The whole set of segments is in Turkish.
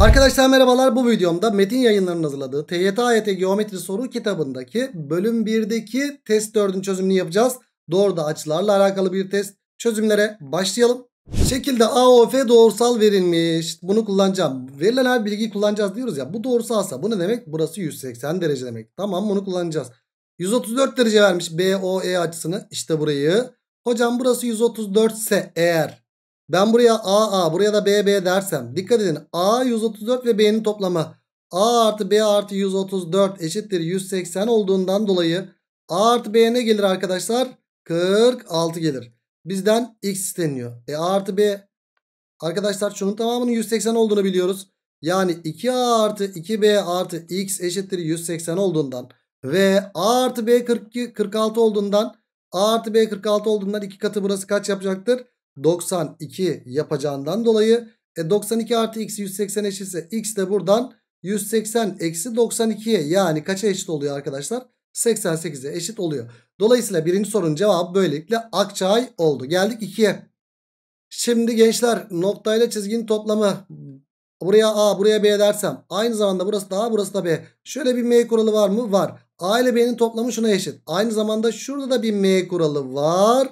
Arkadaşlar merhabalar bu videomda Metin yayınlarının hazırladığı TYT AYT Geometri Soru kitabındaki bölüm 1'deki test 4'ün çözümünü yapacağız. Doğru da açılarla alakalı bir test. Çözümlere başlayalım. Şekilde AOF doğrusal verilmiş. Bunu kullanacağım. Verilen her bilgiyi kullanacağız diyoruz ya. Bu doğrusalsa bu ne demek? Burası 180 derece demek. Tamam bunu kullanacağız. 134 derece vermiş BOE açısını. İşte burayı. Hocam burası 134 ise eğer ben buraya AA buraya da BB dersem dikkat edin A 134 ve B'nin toplamı A artı B artı 134 eşittir 180 olduğundan dolayı A artı B ne gelir arkadaşlar? 46 gelir. Bizden X isteniyor. E A artı B arkadaşlar şunun tamamının 180 olduğunu biliyoruz. Yani 2A artı 2B artı X eşittir 180 olduğundan ve A artı B 42, 46 olduğundan A artı B 46 olduğundan iki katı burası kaç yapacaktır? 92 yapacağından dolayı e 92 artı x 180 eşitse x de buradan 180 eksi 92'ye yani kaça eşit oluyor arkadaşlar? 88'e eşit oluyor. Dolayısıyla birinci sorunun cevabı böylelikle Akçay oldu. Geldik 2'ye. Şimdi gençler noktayla çizginin toplamı buraya A buraya B dersem aynı zamanda burası da A burası da B. Şöyle bir M kuralı var mı? Var. A ile B'nin toplamı şuna eşit. Aynı zamanda şurada da bir M kuralı var.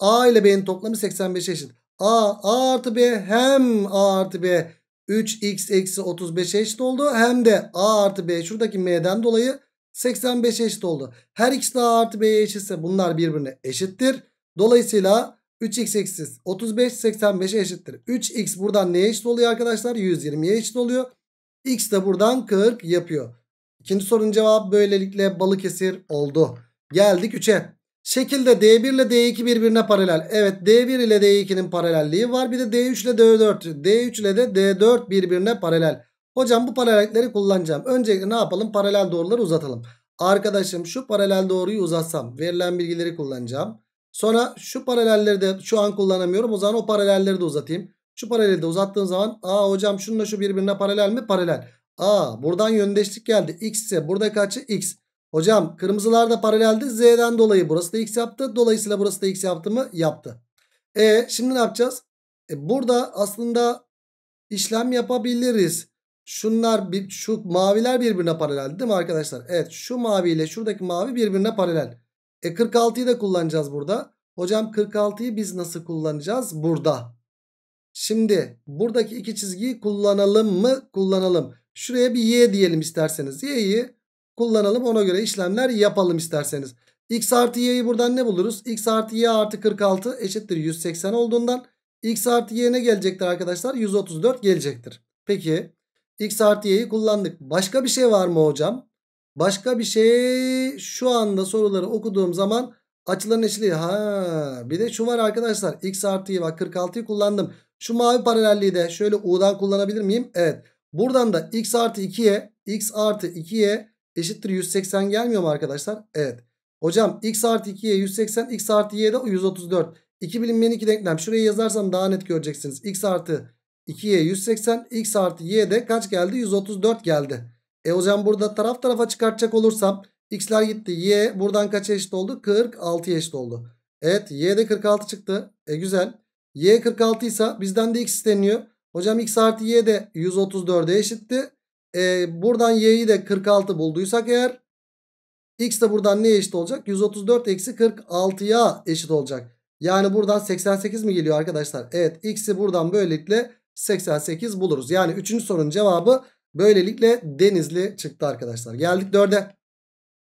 A ile B'nin toplamı 85 eşit. A, A artı B hem A artı B 3x eksi 35 eşit oldu. Hem de A artı B şuradaki M'den dolayı 85 eşit oldu. Her ikisi de A artı B'ye eşitse bunlar birbirine eşittir. Dolayısıyla 3x eksi 35 85'e eşittir. 3x buradan neye eşit oluyor arkadaşlar? 120'ye eşit oluyor. X de buradan 40 yapıyor. İkinci sorunun cevabı böylelikle balık Balıkesir oldu. Geldik 3'e. Şekilde D1 ile D2 birbirine paralel. Evet D1 ile D2'nin paralelliği var. Bir de D3 ile D4. D3 ile de D4 birbirine paralel. Hocam bu paralellikleri kullanacağım. Öncelikle ne yapalım? Paralel doğruları uzatalım. Arkadaşım şu paralel doğruyu uzatsam verilen bilgileri kullanacağım. Sonra şu paralelleri de şu an kullanamıyorum. O zaman o paralelleri de uzatayım. Şu paralelde uzattığın zaman aa hocam şununla şu birbirine paralel mi? Paralel. Aa buradan yöndeşlik geldi. X ise burada kaçı X. Hocam kırmızılar da paraleldi Z'den dolayı burası da X yaptı. Dolayısıyla burası da X yaptı mı? Yaptı. E şimdi ne yapacağız? E, burada aslında işlem yapabiliriz. Şunlar bir, şu maviler birbirine paraleldi değil mi arkadaşlar? Evet şu mavi ile şuradaki mavi birbirine paralel. E 46'yı da kullanacağız burada. Hocam 46'yı biz nasıl kullanacağız? Burada. Şimdi buradaki iki çizgiyi kullanalım mı? Kullanalım. Şuraya bir Y diyelim isterseniz. Y'yi kullanalım. Ona göre işlemler yapalım isterseniz. X artı y'yi buradan ne buluruz? X artı y artı 46 eşittir 180 olduğundan x artı y ne gelecektir arkadaşlar? 134 gelecektir. Peki x artı y'yi kullandık. Başka bir şey var mı hocam? Başka bir şey şu anda soruları okuduğum zaman açıların eşliği. Ha, bir de şu var arkadaşlar. X artı y bak 46'yı kullandım. Şu mavi paralelliği de şöyle u'dan kullanabilir miyim? Evet. Buradan da x artı 2'ye x artı 2'ye eşittir 180 gelmiyor mu arkadaşlar? Evet. Hocam x artı 2y 180 x artı y de 134. 2 bilinmeyen 2 denklem. Şuraya yazarsam daha net göreceksiniz. x artı 2y 180 x artı y de kaç geldi? 134 geldi. E hocam burada taraf tarafa çıkartacak olursam x'ler gitti. y buradan kaç eşit oldu? 46 eşit oldu. Evet y de 46 çıktı. E güzel. y 46 ise bizden de x isteniyor. Hocam x artı y de 134'e eşitti. E, buradan y'yi de 46 bulduysak eğer x de buradan neye eşit olacak? 134 eksi 46'ya eşit olacak. Yani buradan 88 mi geliyor arkadaşlar? Evet x'i buradan böylelikle 88 buluruz. Yani 3. sorunun cevabı böylelikle denizli çıktı arkadaşlar. Geldik 4'e.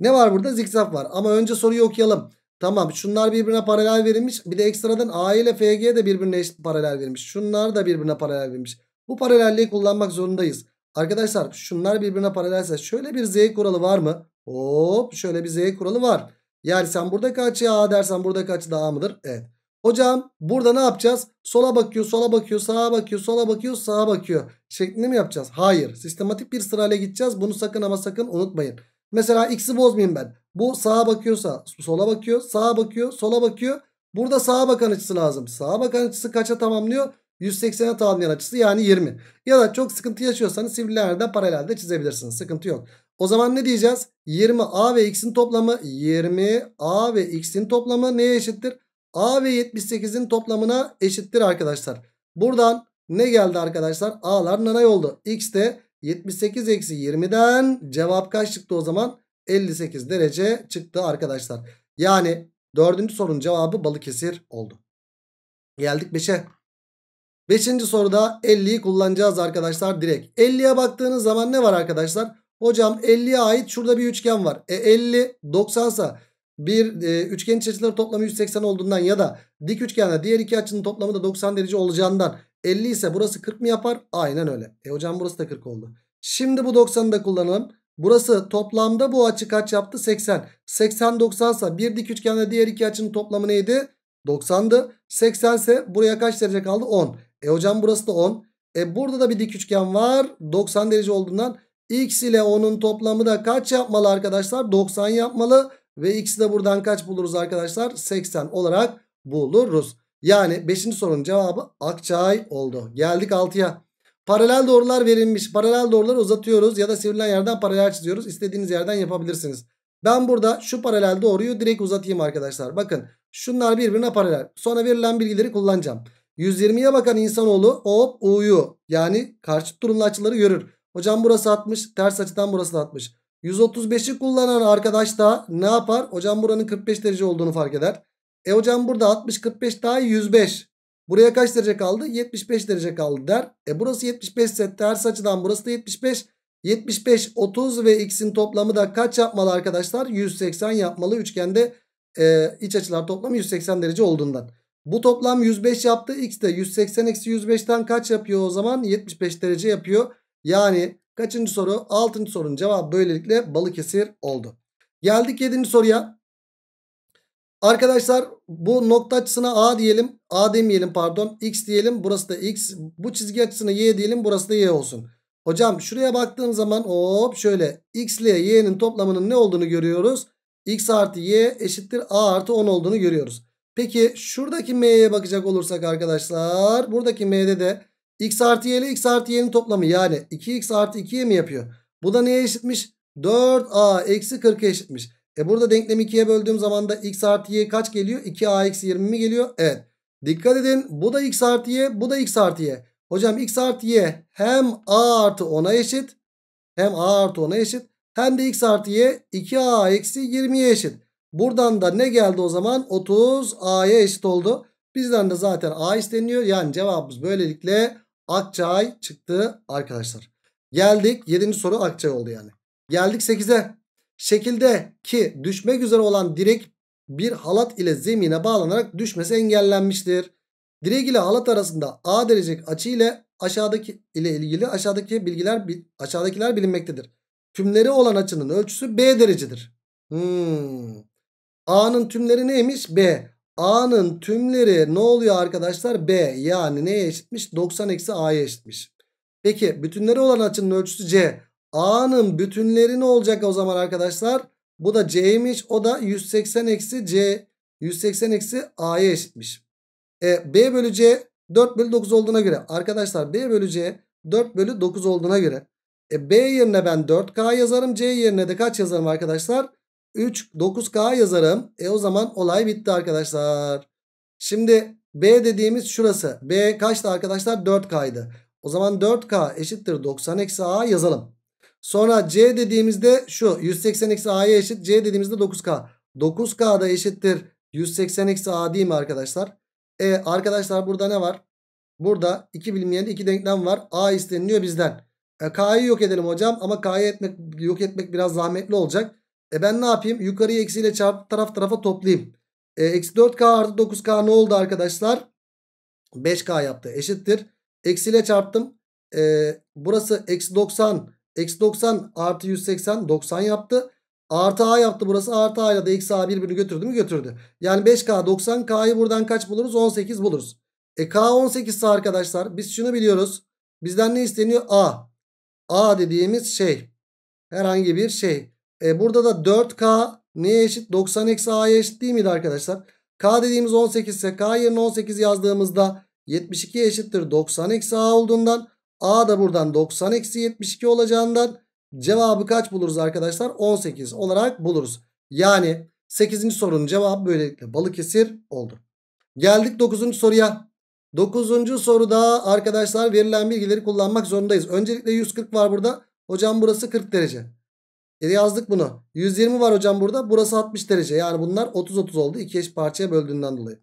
Ne var burada? Zikzak var. Ama önce soruyu okuyalım. Tamam şunlar birbirine paralel verilmiş. Bir de ekstradan A ile FG de birbirine eşit paralel verilmiş. Şunlar da birbirine paralel verilmiş. Bu paralelliği kullanmak zorundayız. Arkadaşlar şunlar birbirine paralelse şöyle bir z kuralı var mı? Hop şöyle bir z kuralı var. Yani sen burada kaç ya dersen burada kaç daha mıdır? Evet. Hocam burada ne yapacağız? Sola bakıyor, sola bakıyor, sağa bakıyor, sola bakıyor, sağa bakıyor. Şeklinde mi yapacağız? Hayır. Sistematik bir sırayla gideceğiz. Bunu sakın ama sakın unutmayın. Mesela x'i bozmayayım ben. Bu sağa bakıyorsa sola bakıyor, sağa bakıyor, sola bakıyor. Burada sağa bakan açısı lazım. Sağa bakan açısı kaça tamamlıyor? 180'e tamamlayan açısı yani 20. Ya da çok sıkıntı yaşıyorsanız sivrilerden paralelde çizebilirsiniz. Sıkıntı yok. O zaman ne diyeceğiz? 20A ve X'in toplamı 20A ve X'in toplamı neye eşittir? A ve 78'in toplamına eşittir arkadaşlar. Buradan ne geldi arkadaşlar? A'lar nanay oldu. X de 78 eksi 20'den cevap kaç çıktı o zaman? 58 derece çıktı arkadaşlar. Yani dördüncü sorunun cevabı Balıkesir oldu. Geldik 5'e. Beşinci soruda 50'yi kullanacağız arkadaşlar direkt. 50'ye baktığınız zaman ne var arkadaşlar? Hocam 50'ye ait şurada bir üçgen var. E 50 90 ise bir e, üçgenin çeşitleri toplamı 180 olduğundan ya da dik üçgende diğer iki açının toplamı da 90 derece olacağından 50 ise burası 40 mı yapar? Aynen öyle. E hocam burası da 40 oldu. Şimdi bu 90'ı da kullanalım. Burası toplamda bu açı kaç yaptı? 80. 80 90 ise bir dik üçgende diğer iki açının toplamı neydi? 90'dı. 80 ise buraya kaç derece kaldı? 10. E hocam burası da 10. E burada da bir dik üçgen var. 90 derece olduğundan x ile 10'un toplamı da kaç yapmalı arkadaşlar? 90 yapmalı. Ve x'i de buradan kaç buluruz arkadaşlar? 80 olarak buluruz. Yani 5. sorunun cevabı Akçay oldu. Geldik 6'ya. Paralel doğrular verilmiş. Paralel doğruları uzatıyoruz ya da sivrilen yerden paralel çiziyoruz. İstediğiniz yerden yapabilirsiniz. Ben burada şu paralel doğruyu direkt uzatayım arkadaşlar. Bakın şunlar birbirine paralel. Sonra verilen bilgileri kullanacağım. 120'ye bakan insanoğlu hop U'yu yani karşıt durumlu açıları görür. Hocam burası 60 ters açıdan burası da 60. 135'i kullanan arkadaş da ne yapar? Hocam buranın 45 derece olduğunu fark eder. E hocam burada 60 45 daha 105. Buraya kaç derece kaldı? 75 derece kaldı der. E burası 75 ise ters açıdan burası da 75. 75 30 ve x'in toplamı da kaç yapmalı arkadaşlar? 180 yapmalı. Üçgende e, iç açılar toplamı 180 derece olduğundan. Bu toplam 105 yaptı. X de 180 eksi 105'ten kaç yapıyor o zaman? 75 derece yapıyor. Yani kaçıncı soru? 6. sorunun cevabı böylelikle Balıkesir oldu. Geldik 7. soruya. Arkadaşlar bu nokta açısına A diyelim. A demeyelim pardon. X diyelim. Burası da X. Bu çizgi açısına Y diyelim. Burası da Y olsun. Hocam şuraya baktığım zaman hop şöyle X ile Y'nin toplamının ne olduğunu görüyoruz. X artı Y eşittir A artı 10 olduğunu görüyoruz. Peki şuradaki m'ye bakacak olursak arkadaşlar. Buradaki m'de de x artı y ile x artı y'nin toplamı yani 2x artı 2y mi yapıyor? Bu da neye eşitmiş? 4a eksi 40'a eşitmiş. E burada denklemi 2'ye böldüğüm zaman da x artı y kaç geliyor? 2a eksi 20 mi geliyor? Evet. Dikkat edin bu da x artı y bu da x artı y. Hocam x artı y hem a artı 10'a eşit hem a artı 10'a eşit hem de x artı y 2a eksi 20'ye eşit. Buradan da ne geldi o zaman? 30 A'ya eşit oldu. Bizden de zaten A isteniyor. Yani cevabımız böylelikle Akçay çıktı arkadaşlar. Geldik 7. soru Akçay oldu yani. Geldik 8'e. Şekilde ki düşmek üzere olan direk bir halat ile zemine bağlanarak düşmesi engellenmiştir. Direk ile halat arasında A derece açı ile aşağıdaki ile ilgili aşağıdaki bilgiler aşağıdakiler bilinmektedir. Tümleri olan açının ölçüsü B derecedir. Hmm. A'nın tümleri neymiş? B. A'nın tümleri ne oluyor arkadaşlar? B. Yani neye eşitmiş? 90 eksi A'ya eşitmiş. Peki bütünleri olan açının ölçüsü C. A'nın bütünleri ne olacak o zaman arkadaşlar? Bu da C'ymiş. O da 180 eksi C. 180 eksi A'ya eşitmiş. E, B bölü C 4 bölü 9 olduğuna göre. Arkadaşlar B bölü C 4 bölü 9 olduğuna göre. E, B yerine ben 4K yazarım. C yerine de kaç yazarım arkadaşlar? 3 9K yazarım. E o zaman olay bitti arkadaşlar. Şimdi B dediğimiz şurası. B kaçtı arkadaşlar? 4K'ydı. O zaman 4K eşittir 90 eksi A yazalım. Sonra C dediğimizde şu 180 eksi A'ya eşit. C dediğimizde 9K. 9K da eşittir 180 eksi A değil mi arkadaşlar? E arkadaşlar burada ne var? Burada iki bilinmeyen iki denklem var. A isteniliyor bizden. E, K'yı yok edelim hocam ama K'yı etmek, yok etmek biraz zahmetli olacak. E ben ne yapayım? Yukarıyı eksiyle çarp taraf tarafa toplayayım. E, eksi 4k artı 9k ne oldu arkadaşlar? 5k yaptı eşittir. Eksiyle çarptım. E, burası eksi 90. Eksi 90 artı 180 90 yaptı. Artı A yaptı burası. Artı A ile de eksi A birbirini götürdü mü götürdü. Yani 5K 90 K'yı buradan kaç buluruz? 18 buluruz. E K 18 ise arkadaşlar biz şunu biliyoruz. Bizden ne isteniyor? A. A dediğimiz şey. Herhangi bir şey. E, burada da 4K neye eşit? 90 eksi A'ya eşit değil miydi arkadaşlar? K dediğimiz 18 ise K yerine 18 yazdığımızda 72 eşittir 90 eksi A olduğundan A da buradan 90 eksi 72 olacağından cevabı kaç buluruz arkadaşlar? 18 olarak buluruz. Yani 8. sorunun cevabı böylelikle Balıkesir oldu. Geldik 9. soruya. 9. soruda arkadaşlar verilen bilgileri kullanmak zorundayız. Öncelikle 140 var burada. Hocam burası 40 derece. E yazdık bunu. 120 var hocam burada. Burası 60 derece. Yani bunlar 30-30 oldu. İki eş parçaya böldüğünden dolayı.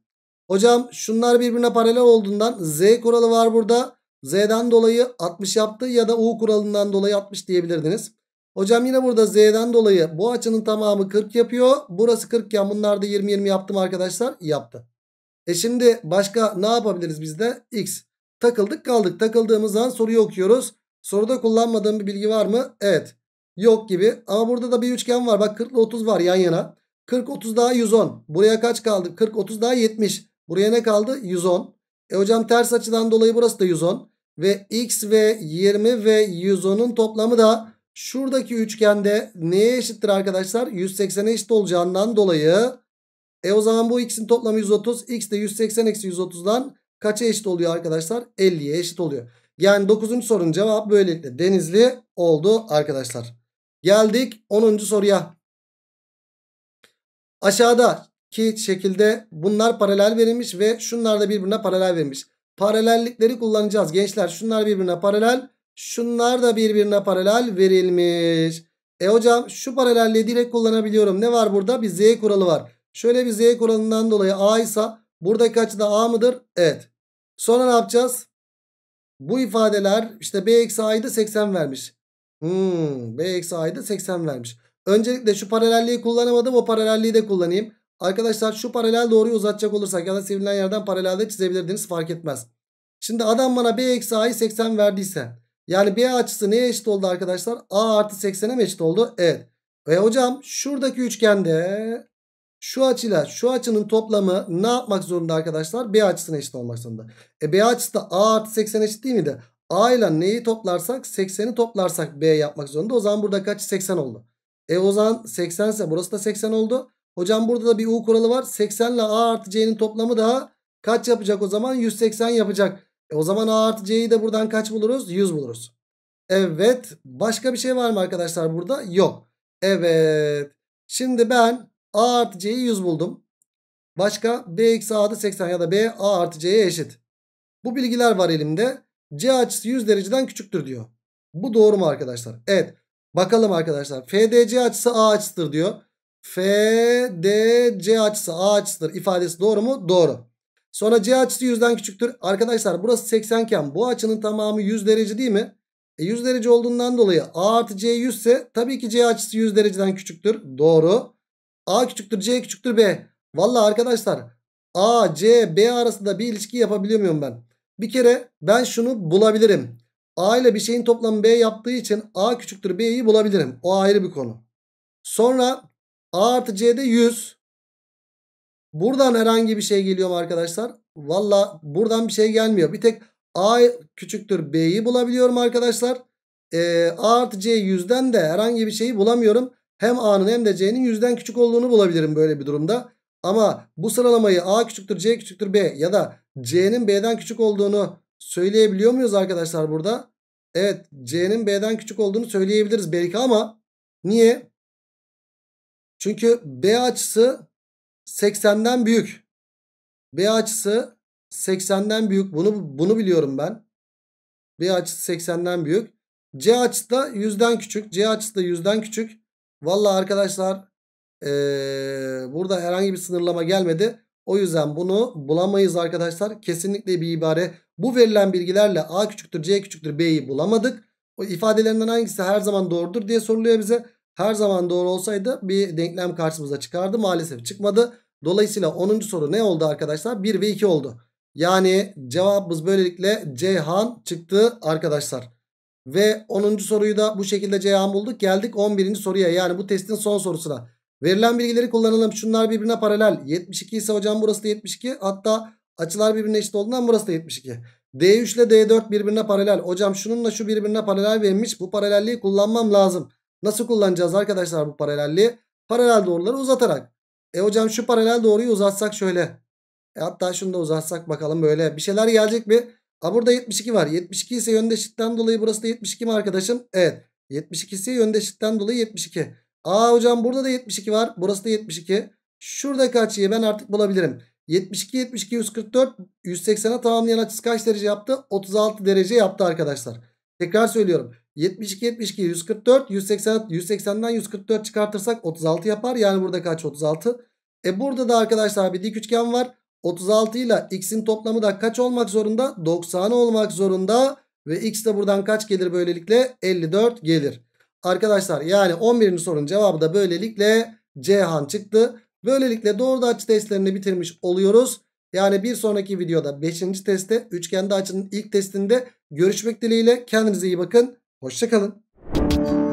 Hocam şunlar birbirine paralel olduğundan Z kuralı var burada. Z'den dolayı 60 yaptı ya da U kuralından dolayı 60 diyebilirdiniz. Hocam yine burada Z'den dolayı bu açının tamamı 40 yapıyor. Burası 40 Ya bunlar da 20-20 yaptım arkadaşlar. Yaptı. E şimdi başka ne yapabiliriz biz de? X. Takıldık kaldık. Takıldığımız zaman soruyu okuyoruz. Soruda kullanmadığım bir bilgi var mı? Evet. Yok gibi. Ama burada da bir üçgen var. Bak 40 ile 30 var yan yana. 40 30 daha 110. Buraya kaç kaldı? 40 30 daha 70. Buraya ne kaldı? 110. E hocam ters açıdan dolayı burası da 110. Ve x ve 20 ve 110'un toplamı da şuradaki üçgende neye eşittir arkadaşlar? 180'e eşit olacağından dolayı e o zaman bu x'in toplamı 130. X de 180 130'dan kaça eşit oluyor arkadaşlar? 50'ye eşit oluyor. Yani 9. sorunun cevabı böylelikle denizli oldu arkadaşlar. Geldik 10. soruya. Aşağıdaki şekilde bunlar paralel verilmiş ve şunlar da birbirine paralel verilmiş. Paralellikleri kullanacağız gençler. Şunlar birbirine paralel. Şunlar da birbirine paralel verilmiş. E hocam şu paralelliği direkt kullanabiliyorum. Ne var burada? Bir z kuralı var. Şöyle bir z kuralından dolayı a ise buradaki açı da a mıdır? Evet. Sonra ne yapacağız? Bu ifadeler işte b eksi a'yı da 80 vermiş. Hmm, b eksi a'yı da 80 vermiş. Öncelikle şu paralelliği kullanamadım. O paralelliği de kullanayım. Arkadaşlar şu paralel doğruyu uzatacak olursak ya da sivrilen yerden paralelde çizebilirdiniz fark etmez. Şimdi adam bana b eksi a'yı 80 verdiyse yani b açısı neye eşit oldu arkadaşlar? a artı 80'e mi eşit oldu? Evet. Ve hocam şuradaki üçgende şu açıyla şu açının toplamı ne yapmak zorunda arkadaşlar? B açısına eşit olmak zorunda. E B açısı da A artı 80 eşit değil miydi? A ile neyi toplarsak 80'i toplarsak B yapmak zorunda. O zaman burada kaç? 80 oldu. E o zaman 80 ise burası da 80 oldu. Hocam burada da bir U kuralı var. 80 ile A artı C'nin toplamı daha kaç yapacak o zaman? 180 yapacak. E o zaman A artı C'yi de buradan kaç buluruz? 100 buluruz. Evet. Başka bir şey var mı arkadaşlar burada? Yok. Evet. Şimdi ben A artı C'yi 100 buldum. Başka B eksi A'da 80 ya da B A artı C'ye eşit. Bu bilgiler var elimde. C açısı 100 dereceden küçüktür diyor. Bu doğru mu arkadaşlar? Evet. Bakalım arkadaşlar. FDC açısı A açısıdır diyor. FDC açısı A açısıdır ifadesi doğru mu? Doğru. Sonra C açısı 100'den küçüktür. Arkadaşlar burası 80 iken bu açının tamamı 100 derece değil mi? E 100 derece olduğundan dolayı A artı C 100 ise tabii ki C açısı 100 dereceden küçüktür. Doğru. A küçüktür C küçüktür B. Valla arkadaşlar A, C, B arasında bir ilişki yapabiliyor muyum ben? Bir kere ben şunu bulabilirim. A ile bir şeyin toplamı B yaptığı için A küçüktür B'yi bulabilirim. O ayrı bir konu. Sonra A artı C'de 100. Buradan herhangi bir şey geliyor mu arkadaşlar? Valla buradan bir şey gelmiyor. Bir tek A küçüktür B'yi bulabiliyorum arkadaşlar. Ee, A artı C 100'den de herhangi bir şeyi bulamıyorum. Hem A'nın hem de C'nin 100'den küçük olduğunu bulabilirim böyle bir durumda. Ama bu sıralamayı A küçüktür C küçüktür B ya da C'nin B'den küçük olduğunu söyleyebiliyor muyuz arkadaşlar burada? Evet C'nin B'den küçük olduğunu söyleyebiliriz belki ama niye? Çünkü B açısı 80'den büyük. B açısı 80'den büyük. Bunu bunu biliyorum ben. B açısı 80'den büyük. C açısı da 100'den küçük. C açısı da 100'den küçük. Valla arkadaşlar e, burada herhangi bir sınırlama gelmedi. O yüzden bunu bulamayız arkadaşlar. Kesinlikle bir ibare. Bu verilen bilgilerle A küçüktür C küçüktür B'yi bulamadık. O ifadelerinden hangisi her zaman doğrudur diye soruluyor bize. Her zaman doğru olsaydı bir denklem karşımıza çıkardı. Maalesef çıkmadı. Dolayısıyla 10. soru ne oldu arkadaşlar? 1 ve 2 oldu. Yani cevabımız böylelikle Ceyhan çıktı arkadaşlar. Ve 10. soruyu da bu şekilde Ceyhan bulduk. Geldik 11. soruya yani bu testin son sorusuna. Verilen bilgileri kullanalım. Şunlar birbirine paralel. 72 ise hocam burası da 72. Hatta açılar birbirine eşit olduğundan burası da 72. D3 ile D4 birbirine paralel. Hocam şununla şu birbirine paralel verilmiş. Bu paralelliği kullanmam lazım. Nasıl kullanacağız arkadaşlar bu paralelliği? Paralel doğruları uzatarak. E hocam şu paralel doğruyu uzatsak şöyle. E hatta şunu da uzatsak bakalım böyle. Bir şeyler gelecek mi? A burada 72 var. 72 ise yöndeşlikten dolayı burası da 72 mi arkadaşım? Evet. 72 ise yöndeşlikten dolayı 72. Aa hocam burada da 72 var. Burası da 72. Şuradaki açıyı ben artık bulabilirim. 72, 72, 144, 180'e tamamlayan açısı kaç derece yaptı? 36 derece yaptı arkadaşlar. Tekrar söylüyorum. 72, 72, 144, 180, 180'den 144 çıkartırsak 36 yapar. Yani burada kaç? 36. E burada da arkadaşlar bir dik üçgen var. 36 ile x'in toplamı da kaç olmak zorunda? 90 olmak zorunda. Ve x de buradan kaç gelir böylelikle? 54 gelir. Arkadaşlar yani 11. sorunun cevabı da böylelikle Cihan çıktı. Böylelikle doğru açı testlerini bitirmiş oluyoruz. Yani bir sonraki videoda 5. testte üçgende açının ilk testinde görüşmek dileğiyle. Kendinize iyi bakın. Hoşçakalın.